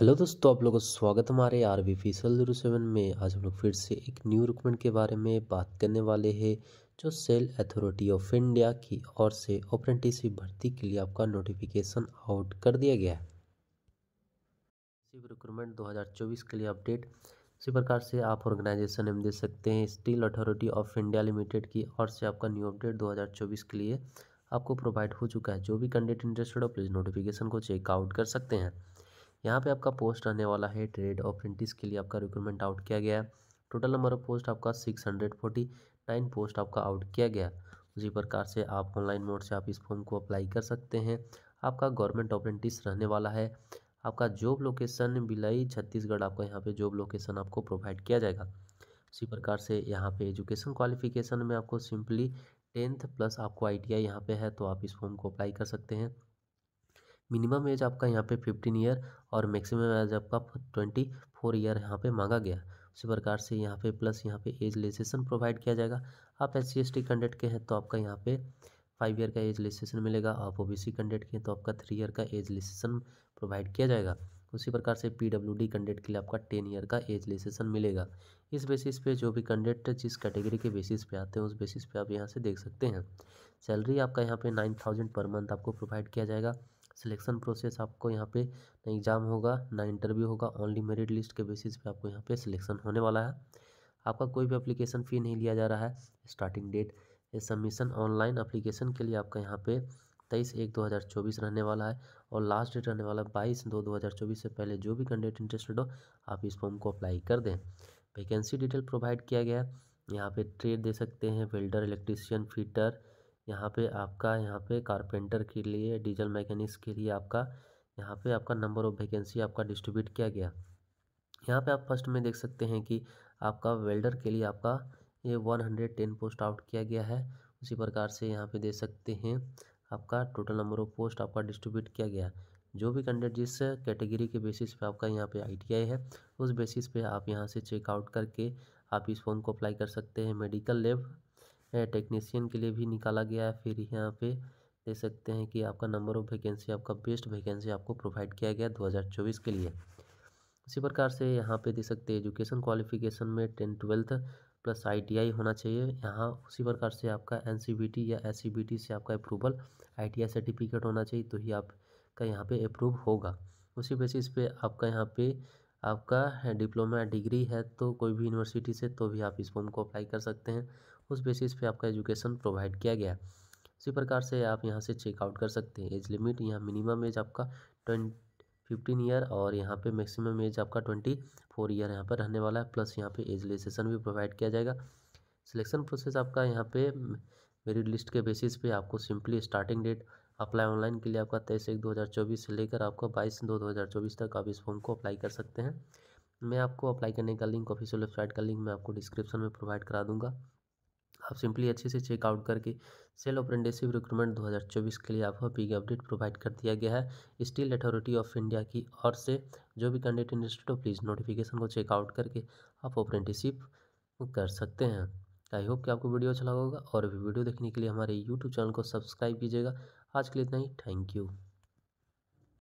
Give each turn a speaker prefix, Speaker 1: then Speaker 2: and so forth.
Speaker 1: hello दोस्तों आप लोगों का स्वागत हमारे आर वी फीसल जीरो सेवन में आज हम लोग फिर से एक न्यू रिक्रूटमेंट के बारे में बात करने वाले हैं जो सेल अथॉरिटी ऑफ इंडिया की ओर से अप्रेंटिसशिप भर्ती के लिए आपका नोटिफिकेशन आउट कर दिया गया है रिक्रूटमेंट 2024 के लिए अपडेट इसी प्रकार से आप ऑर्गेनाइजेशन नेम दे सकते हैं Steel Authority of India Limited की ओर से आपका न्यू अपडेट चौबीस के लिए आपको प्रोवाइड हो चुका है जो भी कैंडिडेट इंटरेस्टेड हो प्लीज़ नोटिफिकेशन को चेकआउट कर सकते हैं यहाँ पे आपका पोस्ट रहने वाला है ट्रेड और अप्रेंटिस के लिए आपका रिक्रूटमेंट आउट किया गया है टोटल नंबर ऑफ पोस्ट आपका six hundred forty nine post आपका आउट किया गया उसी प्रकार से आप ऑनलाइन मोड से आप इस फॉर्म को अप्लाई कर सकते हैं आपका गवर्नमेंट अप्रेंटिस रहने वाला है आपका जॉब लोकेशन बिलाई छत्तीसगढ़ आपका यहाँ पर जॉब लोकेशन आपको प्रोवाइड किया जाएगा उसी प्रकार से यहाँ पर एजुकेशन क्वालिफिकेशन में आपको सिंपली टेंथ प्लस आपको आई टी यहाँ पर है तो आप इस फॉर्म को अप्लाई कर सकते हैं मिनिमम एज आपका यहाँ पे फिफ्टीन ईयर और मैक्सिमम एज आपका ट्वेंटी फोर ईयर यहाँ पे मांगा गया उसी प्रकार से यहाँ पे प्लस यहाँ पे एज लेसेशन प्रोवाइड किया जाएगा आप S C S T candidate के हैं तो आपका यहाँ पे फाइव ईयर का एज लेसेशन मिलेगा आप ओ बी सी कैंडिडेट के हैं तो आपका थ्री ईयर का एज लेसेशन प्रोवाइड किया जाएगा उसी प्रकार से पी डब्ल्यू डी कैंडिडेट के लिए आपका टेन ईयर का एज लेसेशन मिलेगा इस बेसिस पे जो भी कैंडिडेट जिस कैटेगरी के बेसिस पे आते हैं उस बेसिस पे आप यहाँ से देख सकते हैं सैलरी आपका यहाँ पे नाइन थाउजेंड पर मंथ आपको प्रोवाइड किया जाएगा सिलेक्शन प्रोसेस आपको यहाँ पे ना एग्ज़ाम होगा ना इंटरव्यू होगा ओनली मेरिट लिस्ट के बेसिस पे आपको यहाँ पे सिलेक्शन होने वाला है आपका कोई भी अप्लीकेशन फ़ी नहीं लिया जा रहा है स्टार्टिंग डेट ये सबमिशन ऑनलाइन अप्लीकेशन के लिए आपका यहाँ पर तेईस एक दो हज़ार चौबीस रहने वाला है और लास्ट डेट रहने वाला है बाईस दो दो हज़ार चौबीस से पहले जो भी कैंडिडेट इंटरेस्टेड हो आप इस फॉर्म को अप्लाई कर दें वैकेंसी डिटेल प्रोवाइड किया गया है यहाँ पे ट्रेड दे सकते हैं वेल्डर इलेक्ट्रीशियन फिटर यहाँ पे आपका यहाँ पे कारपेंटर के लिए डीजल मैकेनिक्स के लिए आपका यहाँ पे आपका नंबर ऑफ वैकेंसी आपका डिस्ट्रीब्यूट किया गया यहाँ पे आप फर्स्ट में देख सकते हैं कि आपका वेल्डर के लिए आपका ये टेन पोस्ट आउट किया गया है उसी प्रकार से यहाँ पे देख सकते हैं आपका टोटल नंबर ऑफ पोस्ट आपका डिस्ट्रीब्यूट किया गया जो भी कैंडिडेट जिस कैटेगरी के बेसिस पे आपका यहाँ पे आईटीआई है उस बेसिस पे आप यहाँ से चेकआउट करके आप इस फॉर्म को अप्लाई कर सकते हैं मेडिकल लेब टेक्नीसियन के लिए भी निकाला गया है फिर यहाँ पे देख सकते हैं कि आपका नंबर ऑफ वैकेंसी आपका बेस्ट वैकेंसी आपको प्रोवाइड किया गया चौबीस के लिए उसी प्रकार से यहाँ पे देख सकते हैं एजुकेशन क्वालिफिकेशन में टेन ट्वेल्थ प्लस आईटीआई होना चाहिए यहाँ उसी प्रकार से आपका एनसीबीटी या एस से आपका अप्रूवल आईटीआई सर्टिफिकेट होना चाहिए तो ही आपका यहाँ पे अप्रूव होगा उसी बेसिस पे आपका यहाँ पे आपका डिप्लोमा डिग्री है तो कोई भी यूनिवर्सिटी से तो भी आप इस फॉर्म को अप्लाई कर सकते हैं उस बेसिस पे आपका एजुकेशन प्रोवाइड किया गया है उसी प्रकार से आप यहाँ से चेकआउट कर सकते हैं एज लिमिट यहाँ मिनिमम एज आपका ट्वेंट फिफ्टीन ईयर और यहाँ पे मैक्सिमम एज आपका ट्वेंटी फोर ईयर यहाँ पर रहने वाला है प्लस यहाँ पे एज लिसेशन भी प्रोवाइड किया जाएगा सिलेक्शन प्रोसेस आपका यहाँ पे मेरिट लिस्ट के बेसिस पे आपको simply starting date apply online के लिए आपका तेईस एक दो हज़ार चौबीस से लेकर आपको बाईस दो दो हज़ार चौबीस तक आप इस फॉर्म को अप्लाई कर सकते हैं मैं आपको अप्लाई करने का लिंक ऑफिशियल वेबसाइट का लिंक मैं आपको डिस्क्रिप्शन में प्रोवाइड करा दूंगा आप सिंपली अच्छे से चेकआउट करके सेल अप्रेंटिसिप रिक्रूटमेंट 2024 के लिए आपको बिग अपडेट प्रोवाइड कर दिया गया है स्टील अथॉरिटी ऑफ इंडिया की ओर से जो भी कैंडिडेट इंटरेस्टेड हो प्लीज़ नोटिफिकेशन को चेकआउट करके आप अप्रेंटिसिप कर सकते हैं आई होप कि आपको वीडियो अच्छा लगा होगा और भी वीडियो देखने के लिए हमारे यूट्यूब चैनल को सब्सक्राइब कीजिएगा आज के लिए इतना ही थैंक यू